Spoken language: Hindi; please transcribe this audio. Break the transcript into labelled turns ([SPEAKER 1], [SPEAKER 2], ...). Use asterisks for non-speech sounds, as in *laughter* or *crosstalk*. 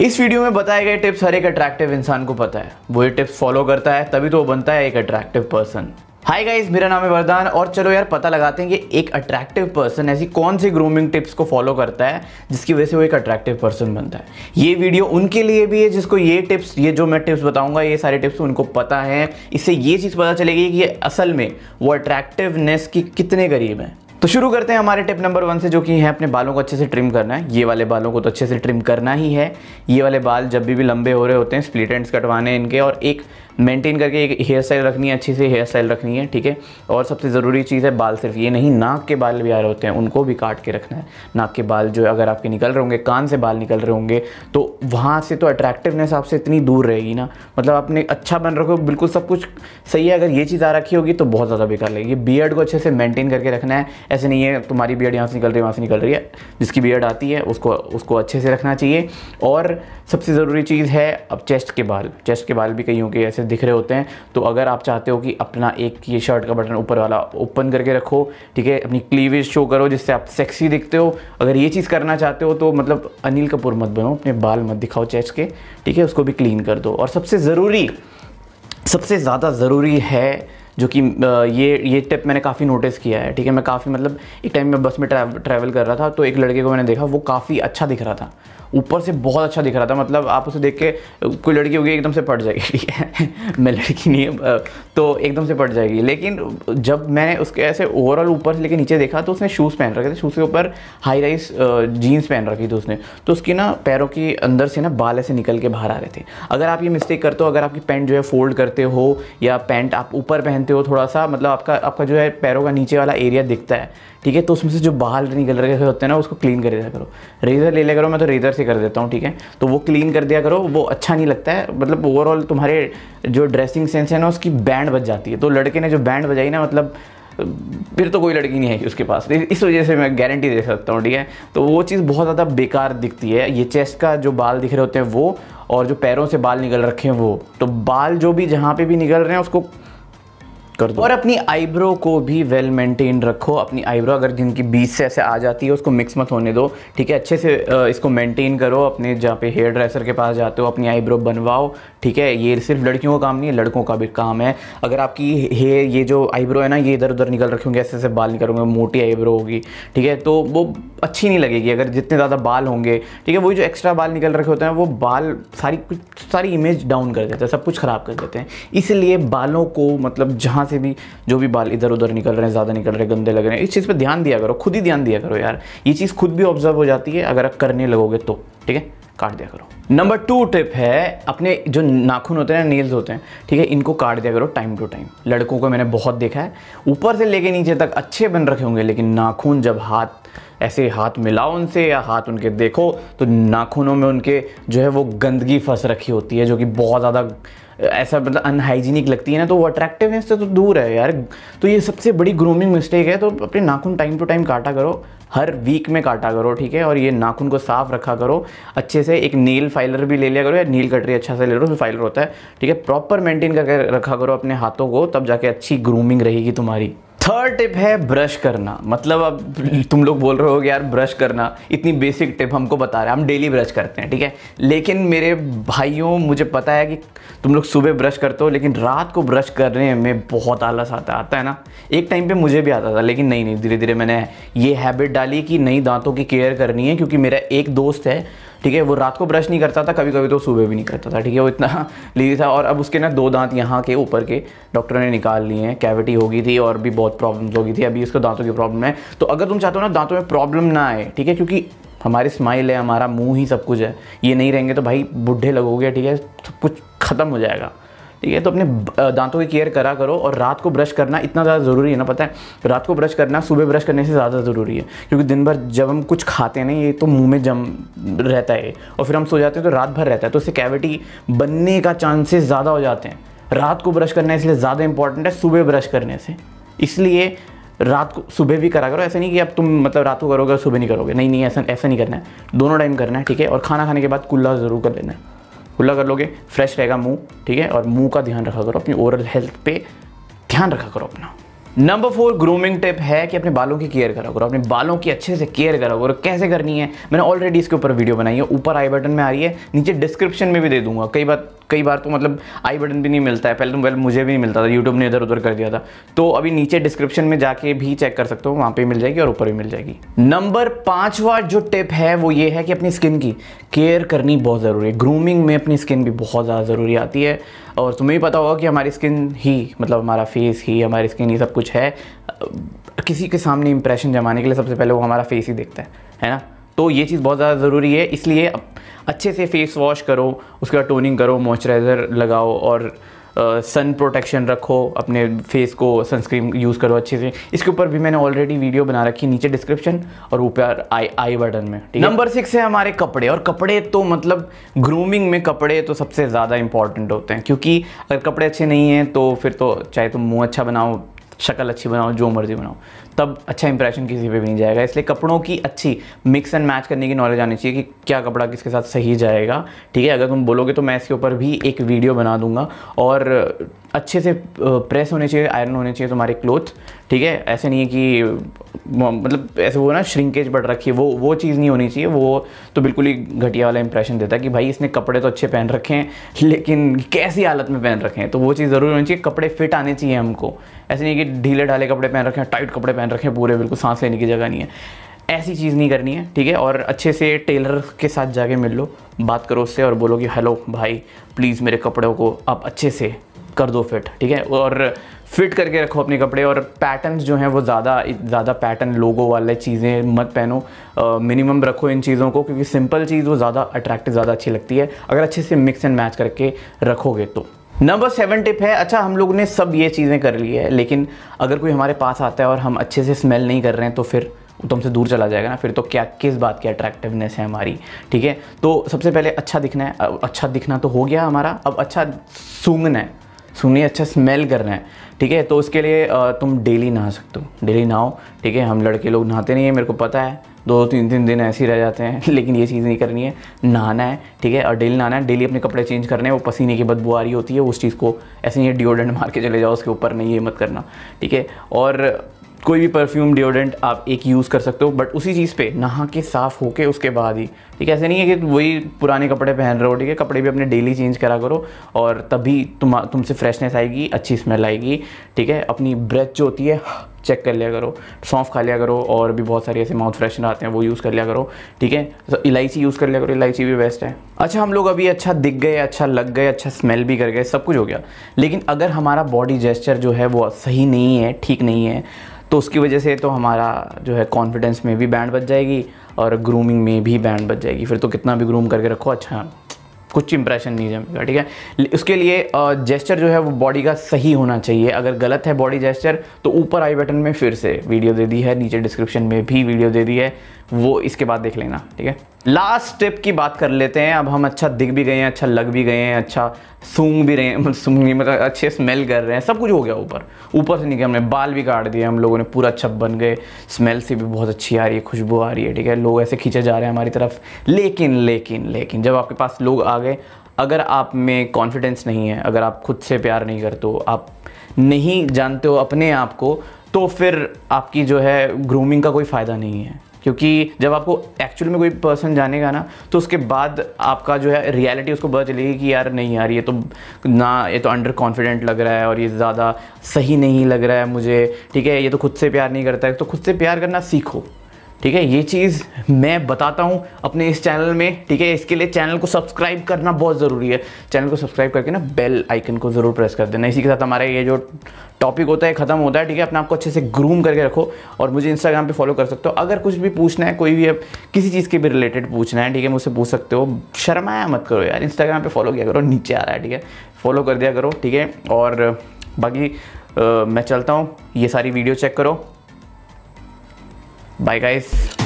[SPEAKER 1] इस वीडियो में बताए गए टिप्स हर एक अट्रैक्टिव इंसान को पता है वो ये टिप्स फॉलो करता है तभी तो वो बनता है एक अट्रैक्टिव पर्सन हाय गाइज मेरा नाम है वरदान और चलो यार पता लगाते हैं कि एक अट्रैक्टिव पर्सन ऐसी कौन सी ग्रूमिंग टिप्स को फॉलो करता है जिसकी वजह से वो एक अट्रैक्टिव पर्सन बनता है ये वीडियो उनके लिए भी है जिसको ये टिप्स ये जो मैं टिप्स बताऊंगा ये सारे टिप्स उनको पता है इससे ये चीज़ पता चलेगी कि असल में वो अट्रैक्टिवनेस की कितने करीब है तो शुरू करते हैं हमारे टिप नंबर वन से जो कि है अपने बालों को अच्छे से ट्रिम करना है ये वाले बालों को तो अच्छे से ट्रिम करना ही है ये वाले बाल जब भी भी लंबे हो रहे होते हैं स्प्लिट एंड्स कटवाने इनके और एक मेंटेन करके एक हेयर स्टाइल रखनी है अच्छी से हेयर स्टाइल रखनी है ठीक है और सबसे ज़रूरी चीज़ है बाल सिर्फ ये नहीं नाक के बाल भी आ रहे होते हैं उनको भी काट के रखना है नाक के बाल जो अगर आपके निकल रहे होंगे कान से बाल निकल रहे होंगे तो वहाँ से तो अट्रैक्टिवनेस आपसे इतनी दूर रहेगी ना मतलब आपने अच्छा बन रखो बिल्कुल सब कुछ सही है अगर ये चीज़ आ रखी होगी तो बहुत ज़्यादा बेकार लगेगी बियड को अच्छे से मेनटेन करके रखना है ऐसे नहीं है तुम्हारी बियड यहाँ से निकल रही है वहाँ से निकल रही है जिसकी बियड आती है उसको उसको अच्छे से रखना चाहिए और सबसे ज़रूरी चीज़ है अब चेस्ट के बाल चेस्ट के बाल भी कहीं होंगे ऐसे दिख रहे होते हैं तो अगर आप चाहते हो कि अपना एक ये शर्ट का बटन ऊपर वाला ओपन करके रखो ठीक है अपनी क्लीवेज शो करो जिससे आप सेक्सी दिखते हो अगर ये चीज़ करना चाहते हो तो मतलब अनिल कपूर मत बनो अपने बाल मत दिखाओ चेच के ठीक है उसको भी क्लीन कर दो और सबसे ज़रूरी सबसे ज़्यादा ज़रूरी है जो कि ये ये टिप मैंने काफ़ी नोटिस किया है ठीक है मैं काफ़ी मतलब एक टाइम में बस में ट्रैवल कर रहा था तो एक लड़के को मैंने देखा वो काफ़ी अच्छा दिख रहा था ऊपर से बहुत अच्छा दिख रहा था मतलब आप उसे देख के कोई लड़की होगी एकदम से पट जाएगी ठीक है *laughs* मैं लड़की नहीं है तो एकदम से पट जाएगी लेकिन जब मैंने उसके ऐसे ओवरऑल ऊपर से लेकर नीचे देखा तो उसने शूज़ पहन रखे थे शूज़ के ऊपर हाई राइस जीन्स पहन रखी थी उसने तो उसकी ना पैरों के अंदर से ना बाल ऐसे निकल के बाहर आ रहे थे अगर आप ये मिस्टेक करते हो अगर आपकी पैंट जो है फोल्ड करते हो या पैंट आप ऊपर पहन पहनते हो थोड़ा सा मतलब आपका आपका जो है पैरों का नीचे वाला एरिया दिखता है ठीक है तो उसमें से जो बाहर निकल रहे होते हैं ना उसको क्लीन कर दिया करो रेज़र ले लिया करो मैं तो रेज़र से कर देता हूँ ठीक है तो वो क्लीन कर दिया करो वो अच्छा नहीं लगता है मतलब ओवरऑल तुम्हारे जो ड्रेसिंग सेंस है ना उसकी बैंड बज जाती है तो लड़के ने जो बैंड बजाई ना मतलब फिर तो कोई लड़की नहीं है उसके पास इस वजह से मैं गारंटी दे सकता हूँ ठीक है तो वो चीज़ बहुत ज़्यादा बेकार दिखती है ये चेस्ट का जो बाल दिख रहे होते हैं वो और जो पैरों से बाल निकल रखे हैं वो तो बाल जो भी जहाँ पे भी निकल रहे हैं उसको कर दो और अपनी आईब्रो को भी वेल मेंटेन रखो अपनी आईब्रो अगर जिनकी बीच से ऐसे आ जाती है उसको मिक्स मत होने दो ठीक है अच्छे से इसको मेंटेन करो अपने जहाँ पे हेयर ड्रेसर के पास जाते हो अपनी आईब्रो बनवाओ ठीक है ये सिर्फ लड़कियों का काम नहीं है लड़कों का भी काम है अगर आपकी हेयर ये जो आईब्रो है ना ये इधर उधर निकल रखे होंगे ऐसे ऐसे बाल निकल होंगे मोटी आईब्रो होगी ठीक है तो वो अच्छी नहीं लगेगी अगर जितने ज़्यादा बाल होंगे ठीक है वही जो एक्स्ट्रा बाल निकल रखे होते हैं वो बाल सारी सारी इमेज डाउन कर देते हैं सब कुछ ख़राब कर देते हैं इसलिए बालों को मतलब जहाँ यहाँ से भी जो भी बाल इधर उधर निकल रहे हैं ज़्यादा निकल रहे हैं गंदे लग रहे हैं इस चीज़ पर ध्यान दिया करो खुद ही ध्यान दिया करो यार ये चीज़ खुद भी ऑब्जर्व हो जाती है अगर आप करने लगोगे तो ठीक है काट दिया करो नंबर टू टिप है अपने जो नाखून होते हैं नेल्स होते हैं ठीक है इनको काट दिया करो टाइम टू टाइम लड़कों को मैंने बहुत देखा है ऊपर से लेके नीचे तक अच्छे बन रखे होंगे लेकिन नाखून जब हाथ ऐसे हाथ मिलाओ उनसे या हाथ उनके देखो तो नाखूनों में उनके जो है वो गंदगी फंस रखी होती है जो कि बहुत ज़्यादा ऐसा मतलब अनहाइजीनिक लगती है ना तो वो अट्रैक्टिवनेस से तो दूर है यार तो ये सबसे बड़ी ग्रूमिंग मिस्टेक है तो अपने नाखून टाइम टू टाइम काटा करो हर वीक में काटा करो ठीक है और ये नाखून को साफ रखा करो अच्छे से एक नील फाइलर भी ले लिया करो या नील कटरी अच्छा से ले लो फाइलर होता है ठीक है प्रॉपर मेंटेन करके रखा करो अपने हाथों को तब जाके अच्छी ग्रूमिंग रहेगी तुम्हारी थर्ड टिप है ब्रश करना मतलब अब तुम लोग बोल रहे हो कि यार ब्रश करना इतनी बेसिक टिप हमको बता रहे हैं हम डेली ब्रश करते हैं ठीक है लेकिन मेरे भाइयों मुझे पता है कि तुम लोग सुबह ब्रश करते हो लेकिन रात को ब्रश करने में बहुत आलस आता आता है ना एक टाइम पे मुझे भी आता था लेकिन नहीं नहीं धीरे धीरे मैंने ये हैबिट डाली कि नई दांतों की केयर करनी है क्योंकि मेरा एक दोस्त है ठीक है वो रात को ब्रश नहीं करता था कभी कभी तो सुबह भी नहीं करता था ठीक है वो इतना लीजी *laughs* था और अब उसके ना दो दांत यहाँ के ऊपर के डॉक्टर ने निकाल लिए हैं कैविटी हो गई थी और भी बहुत प्रॉब्लम्स हो गई थी अभी उसको दांतों की प्रॉब्लम है तो अगर तुम चाहते हो ना दांतों में प्रॉब्लम ना आए ठीक है क्योंकि हमारी स्माइल है हमारा मुंह ही सब कुछ है ये नहीं रहेंगे तो भाई बुढ़े लगोगे ठीक है सब कुछ ख़त्म हो जाएगा ठीक है तो अपने दांतों की केयर करा करो और रात को ब्रश करना इतना ज़्यादा ज़रूरी है ना पता है रात को ब्रश करना सुबह ब्रश करने से ज़्यादा ज़रूरी है क्योंकि दिन भर जब हम कुछ खाते हैं ना ये तो मुँह में जम रहता है और फिर हम सो जाते हैं तो रात भर रहता है तो उससे कैविटी बनने का चांसेस ज़्यादा हो जाते हैं रात को ब्रश करना इसलिए ज़्यादा इंपॉर्टेंट है सुबह ब्रश करने से इसलिए रात को सुबह भी करा करो ऐसा नहीं कि अब तुम मतलब रात को करोगे और सुबह नहीं करोगे नहीं नहीं ऐसा ऐसा नहीं करना है दोनों टाइम करना है ठीक है और खाना खाने के बाद कुल्ला ज़रूर कर लेना है खुला कर लोगे फ्रेश रहेगा मुंह ठीक है और मुंह का ध्यान रखा करो अपनी ओरल हेल्थ पे ध्यान रखा करो अपना नंबर फोर ग्रूमिंग टिप है कि अपने बालों की केयर करा करो अपने बालों की अच्छे से केयर करा करो कैसे करनी है मैंने ऑलरेडी इसके ऊपर वीडियो बनाई है ऊपर आई बटन में आ रही है नीचे डिस्क्रिप्शन में भी दे दूंगा कई बार कई बार तो मतलब आई बटन भी नहीं मिलता है पहले तो वेल मुझे भी नहीं मिलता था यूट्यूब ने इधर उधर कर दिया था तो अभी नीचे डिस्क्रिप्शन में जाके भी चेक कर सकते हो वहाँ पे मिल जाएगी और ऊपर भी मिल जाएगी नंबर पाँचवा जो टिप है वो ये है कि अपनी स्किन की केयर करनी बहुत ज़रूरी है ग्रूमिंग में अपनी स्किन भी बहुत ज़्यादा ज़रूरी आती है और तुम्हें भी पता होगा कि हमारी स्किन ही मतलब हमारा फेस ही हमारी स्किन ही सब कुछ है किसी के सामने इंप्रेशन जमाने के लिए सबसे पहले वो हमारा फेस ही देखता है है ना तो ये चीज़ बहुत ज़्यादा ज़रूरी है इसलिए अच्छे से फेस वॉश करो उसके बाद टोनिंग करो मॉइस्चराइज़र लगाओ और सन uh, प्रोटेक्शन रखो अपने फेस को सनस्क्रीन यूज़ करो अच्छे से इसके ऊपर भी मैंने ऑलरेडी वीडियो बना रखी नीचे डिस्क्रिप्शन और ऊपर आई आई बटन में नंबर सिक्स है हमारे कपड़े और कपड़े तो मतलब ग्रूमिंग में कपड़े तो सबसे ज़्यादा इंपॉर्टेंट होते हैं क्योंकि अगर कपड़े अच्छे नहीं हैं तो फिर तो चाहे तुम मुँह अच्छा बनाओ शक्ल अच्छी बनाओ जो मर्ज़ी बनाओ तब अच्छा इंप्रेशन किसी पे भी नहीं जाएगा इसलिए कपड़ों की अच्छी मिक्स एंड मैच करने की नॉलेज आनी चाहिए कि क्या कपड़ा किसके साथ सही जाएगा ठीक है अगर तुम बोलोगे तो मैं इसके ऊपर भी एक वीडियो बना दूंगा और अच्छे से प्रेस होने चाहिए आयरन होने चाहिए तुम्हारे क्लोथ ठीक है ऐसे नहीं है कि मतलब ऐसे वो ना श्रिंकेज बढ़ रखी है वो वो चीज़ नहीं होनी चाहिए वो तो बिल्कुल ही घटिया वाला इंप्रेशन देता है कि भाई इसने कपड़े तो अच्छे पहन रखे हैं लेकिन कैसी हालत में पहन रखे हैं तो वो चीज़ ज़रूर होनी चाहिए कपड़े फिट आने चाहिए हमको ऐसे नहीं कि ढीले ढाले कपड़े पहन रखे हैं टाइट कपड़े पहन रखे हैं पूरे बिल्कुल सांस लेने की जगह नहीं है ऐसी चीज़ नहीं करनी है ठीक है और अच्छे से टेलर के साथ जाके मिल लो बात करो उससे और बोलो कि हेलो भाई प्लीज़ मेरे कपड़ों को आप अच्छे से कर दो फिट ठीक है और फिट करके रखो अपने कपड़े और पैटर्न्स जो हैं वो ज़्यादा ज़्यादा पैटर्न लोगो वाले चीज़ें मत पहनो मिनिमम रखो इन चीज़ों को क्योंकि सिंपल चीज़ वो ज़्यादा अट्रैक्टिव ज़्यादा अच्छी लगती है अगर अच्छे से मिक्स एंड मैच करके रखोगे तो नंबर सेवन टिप है अच्छा हम लोग ने सब ये चीज़ें कर ली है लेकिन अगर कोई हमारे पास आता है और हम अच्छे से स्मेल नहीं कर रहे हैं तो फिर तो हमसे दूर चला जाएगा ना फिर तो क्या किस बात की अट्रैक्टिवनेस है हमारी ठीक है तो सबसे पहले अच्छा दिखना है अच्छा दिखना तो हो गया हमारा अब अच्छा सूंघना है सुनिए अच्छा स्मेल करना है ठीक है तो उसके लिए तुम डेली नहा सकते हो डेली नहाओ ठीक है हम लड़के लोग नहाते नहीं है मेरे को पता है दो तीन तीन दिन ऐसे ही रह जाते हैं *laughs* लेकिन ये चीज़ नहीं करनी है नहाना है ठीक है और डेली नहाना है डेली अपने कपड़े चेंज करने हैं वो पसीने की बदबू आ रही होती है उस चीज़ को ऐसे ही डिओडेंट मार के चले जाओ उसके ऊपर नहीं ये मत करना ठीक है और कोई भी परफ्यूम डिओडेंट आप एक यूज़ कर सकते हो बट उसी चीज़ पे नहा के साफ़ होके उसके बाद ही ठीक है ऐसे नहीं है कि वही पुराने कपड़े पहन रहे हो ठीक है कपड़े भी अपने डेली चेंज करा करो और तभी तुम तुमसे फ्रेशनेस आएगी अच्छी स्मेल आएगी ठीक है अपनी ब्रेथ जो होती है चेक कर लिया करो सौंफ खा लिया करो और भी बहुत सारे ऐसे माउथ फ्रेशनर आते हैं वो यूज़ कर लिया करो ठीक है तो इलायची यूज़ कर लिया करो इलायची भी बेस्ट है अच्छा हम लोग अभी अच्छा दिख गए अच्छा लग गए अच्छा स्मेल भी कर गए सब कुछ हो गया लेकिन अगर हमारा बॉडी जेस्चर जो है वो सही नहीं है ठीक नहीं है तो उसकी वजह से तो हमारा जो है कॉन्फिडेंस में भी बैंड बच जाएगी और ग्रूमिंग में भी बैंड बच जाएगी फिर तो कितना भी ग्रूम करके रखो अच्छा कुछ इंप्रेशन नहीं जमेगा ठीक है उसके लिए जेस्चर जो है वो बॉडी का सही होना चाहिए अगर गलत है बॉडी जेस्चर तो ऊपर आई बटन में फिर से वीडियो दे दी है नीचे डिस्क्रिप्शन में भी वीडियो दे दी है वो इसके बाद देख लेना ठीक है लास्ट स्टेप की बात कर लेते हैं अब हम अच्छा दिख भी गए हैं अच्छा लग भी गए हैं अच्छा सूंघ भी रहे हैं मतलब सूंघ नहीं मतलब अच्छे स्मेल कर रहे हैं सब कुछ हो गया ऊपर ऊपर से निकले हमने बाल भी काट दिए हम लोगों ने पूरा अच्छा बन गए स्मेल से भी बहुत अच्छी आ रही है खुशबू आ रही है ठीक है लोग ऐसे खींचे जा रहे हैं हमारी तरफ लेकिन लेकिन लेकिन जब आपके पास लोग आ गए अगर आप में कॉन्फिडेंस नहीं है अगर आप खुद से प्यार नहीं करते हो आप नहीं जानते हो अपने आप को तो फिर आपकी जो है ग्रूमिंग का कोई फ़ायदा नहीं है क्योंकि जब आपको एक्चुअल में कोई पर्सन जानेगा ना तो उसके बाद आपका जो है रियलिटी उसको पता चलेगी कि यार नहीं यार ये तो ना ये तो अंडर कॉन्फिडेंट लग रहा है और ये ज़्यादा सही नहीं लग रहा है मुझे ठीक है ये तो खुद से प्यार नहीं करता है तो खुद से प्यार करना सीखो ठीक है ये चीज़ मैं बताता हूँ अपने इस चैनल में ठीक है इसके लिए चैनल को सब्सक्राइब करना बहुत ज़रूरी है चैनल को सब्सक्राइब करके ना बेल आइकन को ज़रूर प्रेस कर देना इसी के साथ हमारा ये जो टॉपिक होता है ख़त्म होता है ठीक है अपने आपको अच्छे से ग्रूम करके रखो और मुझे इंस्टाग्राम पे फॉलो कर सकते हो अगर कुछ भी पूछना है कोई भी अब किसी चीज़ के भी रिलेटेड पूछना है ठीक है मुझसे पूछ सकते हो शर्माया मत करो यार इंस्टाग्राम पर फॉलो किया करो नीचे आ रहा है ठीक है फॉलो कर दिया करो ठीक है और बाकी मैं चलता हूँ ये सारी वीडियो चेक करो Bye guys.